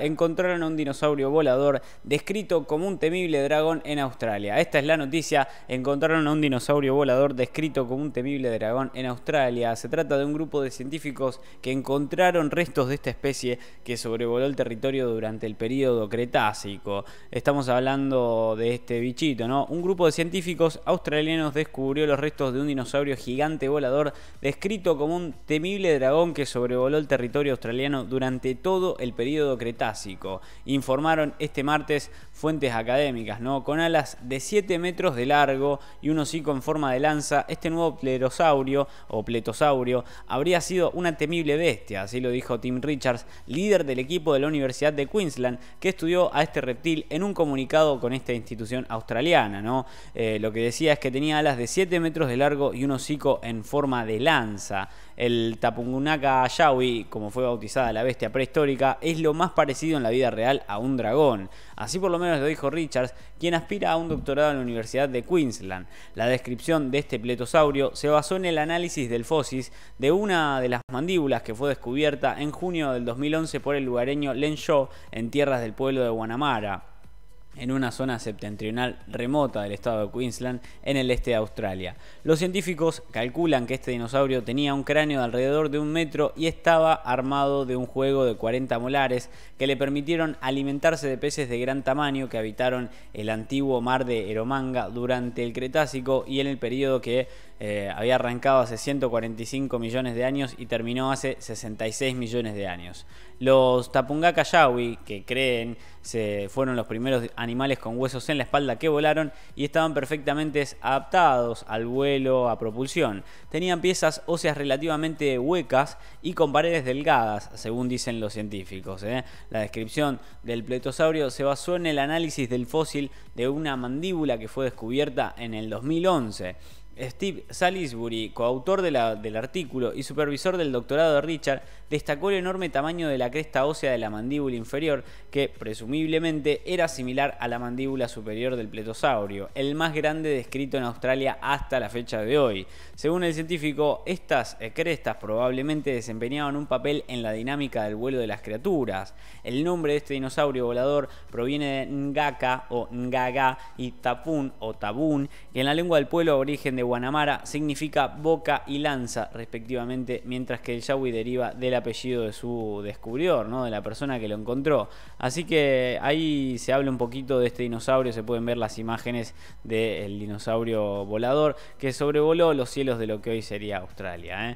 Encontraron a un dinosaurio volador descrito como un temible dragón en Australia. Esta es la noticia. Encontraron a un dinosaurio volador descrito como un temible dragón en Australia. Se trata de un grupo de científicos que encontraron restos de esta especie que sobrevoló el territorio durante el periodo Cretácico. Estamos hablando de este bichito, ¿no? Un grupo de científicos australianos descubrió los restos de un dinosaurio gigante volador descrito como un temible dragón que sobrevoló el territorio australiano durante todo el periodo Cretácico informaron este martes fuentes académicas, ¿no? Con alas de 7 metros de largo y un hocico en forma de lanza, este nuevo plerosaurio o pletosaurio habría sido una temible bestia, así lo dijo Tim Richards, líder del equipo de la Universidad de Queensland, que estudió a este reptil en un comunicado con esta institución australiana, ¿no? Eh, lo que decía es que tenía alas de 7 metros de largo y un hocico en forma de lanza. El tapungunaka yawi, como fue bautizada la bestia prehistórica, es lo más parecido parecido en la vida real a un dragón. Así por lo menos lo dijo Richards, quien aspira a un doctorado en la Universidad de Queensland. La descripción de este pletosaurio se basó en el análisis del fósil de una de las mandíbulas que fue descubierta en junio del 2011 por el lugareño Len Shaw en tierras del pueblo de Guanamara en una zona septentrional remota del estado de Queensland, en el este de Australia. Los científicos calculan que este dinosaurio tenía un cráneo de alrededor de un metro y estaba armado de un juego de 40 molares que le permitieron alimentarse de peces de gran tamaño que habitaron el antiguo mar de Eromanga durante el Cretácico y en el periodo que eh, había arrancado hace 145 millones de años y terminó hace 66 millones de años. Los Tapungakayawi, que creen fueron los primeros animales con huesos en la espalda que volaron y estaban perfectamente adaptados al vuelo, a propulsión. Tenían piezas óseas relativamente huecas y con paredes delgadas, según dicen los científicos. ¿eh? La descripción del pletosaurio se basó en el análisis del fósil de una mandíbula que fue descubierta en el 2011. Steve Salisbury, coautor del artículo y supervisor del doctorado de Richard, destacó el enorme tamaño de la cresta ósea de la mandíbula inferior, que presumiblemente era similar a la mandíbula superior del pletosaurio, el más grande descrito en Australia hasta la fecha de hoy. Según el científico, estas eh, crestas probablemente desempeñaban un papel en la dinámica del vuelo de las criaturas. El nombre de este dinosaurio volador proviene de Ngaka o Ngaga y Tapun o Tabun, y en la lengua del pueblo origen de Guanamara significa boca y lanza, respectivamente, mientras que el Yawi deriva de la apellido de su descubridor, ¿no? de la persona que lo encontró. Así que ahí se habla un poquito de este dinosaurio, se pueden ver las imágenes del dinosaurio volador que sobrevoló los cielos de lo que hoy sería Australia. ¿eh?